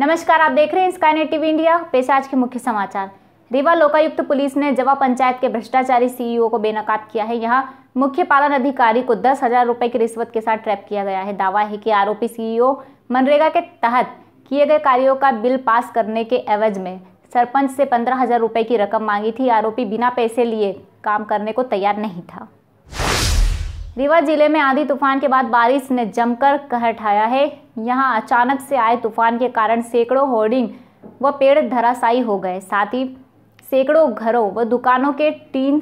नमस्कार आप देख रहे हैं स्काई नेट टीवी इंडिया पेश आज के मुख्य समाचार रीवा लोकायुक्त पुलिस ने जवा पंचायत के भ्रष्टाचारी सीईओ को बेनकाब किया है यहाँ मुख्य पालन अधिकारी को दस हजार रुपए की रिश्वत के साथ ट्रैप किया गया है दावा है कि आरोपी सीईओ मनरेगा के तहत किए गए कार्यो का बिल पास करने के एवज में सरपंच से पंद्रह हजार रुपये की रकम मांगी थी आरोपी बिना पैसे लिए काम करने को तैयार नहीं था रीवा जिले में आंधी तूफान के बाद बारिश ने जमकर कहर ठाया है यहाँ अचानक से आए तूफान के कारण सैकड़ों होर्डिंग व पेड़ धराशायी हो गए साथ ही सैकड़ों घरों व दुकानों के टीन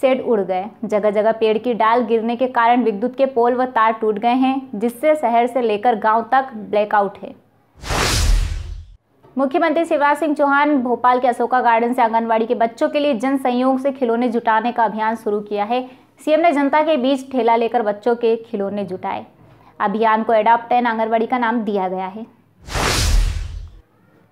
सेट उड़ गए जगह जगह पेड़ की डाल गिरने के कारण विद्युत के पोल व तार टूट गए हैं जिससे शहर से लेकर गांव तक ब्लैकआउट है मुख्यमंत्री शिवराज सिंह चौहान भोपाल के अशोका गार्डन से आंगनबाड़ी के बच्चों के लिए जन संयोग से खिलौने जुटाने का अभियान शुरू किया है सीएम ने जनता के बीच ठेला लेकर बच्चों के खिलौने जुटाए अभियान को एडॉप्ट आंगनबाड़ी का नाम दिया गया है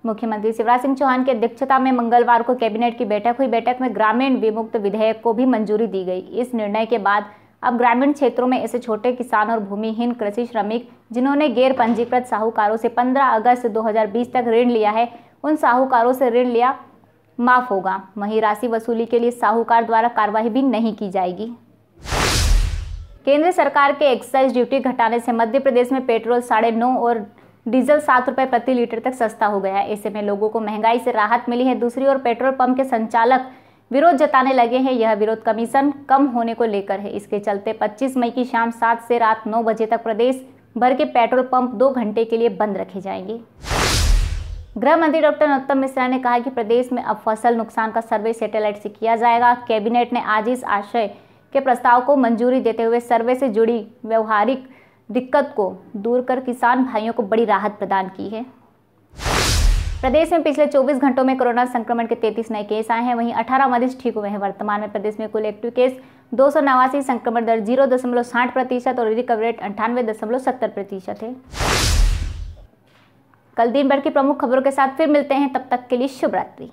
मुख्यमंत्री शिवराज सिंह चौहान की अध्यक्षता में मंगलवार को कैबिनेट की बैठक हुई बैठक में ग्रामीण विमुक्त विधेयक को भी मंजूरी दी गई इस निर्णय के बाद अब ग्रामीण क्षेत्रों में ऐसे छोटे किसान और भूमिहीन कृषि श्रमिक जिन्होंने गैर पंजीकृत साहूकारों से 15 अगस्त 2020 तक ऋण लिया है उन साहूकारों से ऋण लिया माफ होगा वहीं राशि वसूली के लिए साहूकार द्वारा कार्रवाई भी नहीं की जाएगी केंद्र सरकार के एक्साइज ड्यूटी घटाने से मध्य प्रदेश में पेट्रोल साढ़े नौ और डीजल सात रुपए प्रति लीटर तक सस्ता हो गया है ऐसे में लोगों को महंगाई से राहत मिली है दूसरी ओर पेट्रोल पंप के संचालक विरोध जताने लगे हैं यह विरोध कमीशन कम होने को लेकर है इसके चलते 25 मई की शाम सात से रात नौ बजे तक प्रदेश भर के पेट्रोल पंप दो घंटे के लिए बंद रखे जाएंगे गृह मंत्री डॉक्टर नरोत्तम मिश्रा ने कहा कि प्रदेश में अब फसल नुकसान का सर्वे सैटेलाइट से किया जाएगा कैबिनेट ने आज इस आशय के प्रस्ताव को मंजूरी देते हुए सर्वे से जुड़ी व्यवहारिक दिक्कत को दूर कर किसान भाइयों को बड़ी राहत प्रदान की है प्रदेश में पिछले 24 घंटों में कोरोना संक्रमण के 33 नए केस आए हैं वहीं 18 मरीज ठीक हुए हैं वर्तमान में प्रदेश में कुल एक्टिव केस दो संक्रमण दर जीरो दशमलव साठ प्रतिशत और रिकवरी रेट अंठानवे दशमलव सत्तर प्रतिशत है कल दिन भर की प्रमुख खबरों के साथ फिर मिलते हैं तब तक के लिए शुभरात्रि